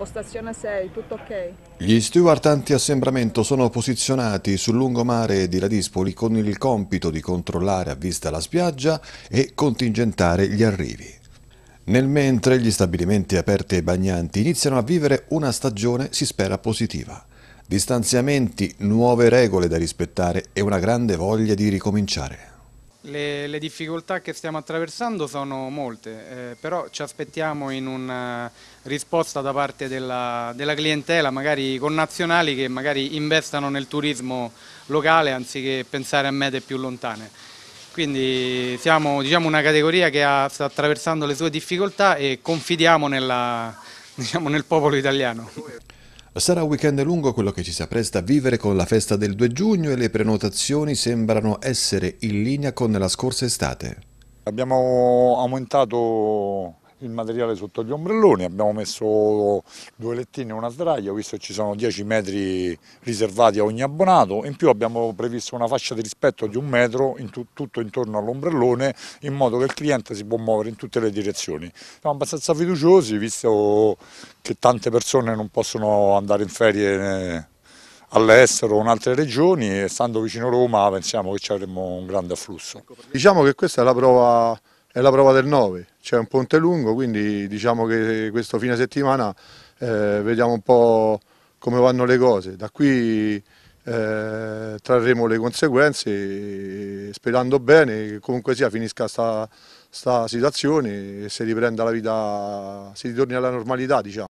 postazione 6, tutto ok? Gli steward anti-assembramento sono posizionati sul lungomare di Ladispoli con il compito di controllare a vista la spiaggia e contingentare gli arrivi. Nel mentre gli stabilimenti aperti ai bagnanti iniziano a vivere una stagione, si spera, positiva. Distanziamenti, nuove regole da rispettare e una grande voglia di ricominciare. Le, le, difficoltà che stiamo attraversando sono molte, eh, però ci aspettiamo in una eh, risposta da parte della, della clientela, magari con nazionali che magari investano nel turismo locale anziché pensare a mete più lontane. Quindi siamo diciamo, una categoria che ha, sta attraversando le sue difficoltà e confidiamo nella, diciamo, nel popolo italiano. Sarà un weekend lungo quello che ci si appresta a vivere con la festa del 2 giugno e le prenotazioni sembrano essere in linea con la scorsa estate. Abbiamo aumentato il materiale sotto gli ombrelloni, abbiamo messo due lettini e una sdraia, visto che ci sono 10 metri riservati a ogni abbonato, in più abbiamo previsto una fascia di rispetto di un metro in tu, tutto intorno all'ombrellone, in modo che il cliente si può muovere in tutte le direzioni. Siamo abbastanza fiduciosi, visto che tante persone non possono andare in ferie eh, all'estero o in altre regioni e stando vicino a Roma pensiamo che ci avremo un grande afflusso. Diciamo che questa è la prova è la prova del 9, c'è un ponte lungo, quindi diciamo che questo fine settimana eh, vediamo un po' come vanno le cose. Da qui eh, trarremo le conseguenze eh, sperando bene che comunque sia finisca questa situazione e si riprenda la vita, si ritorni alla normalità diciamo.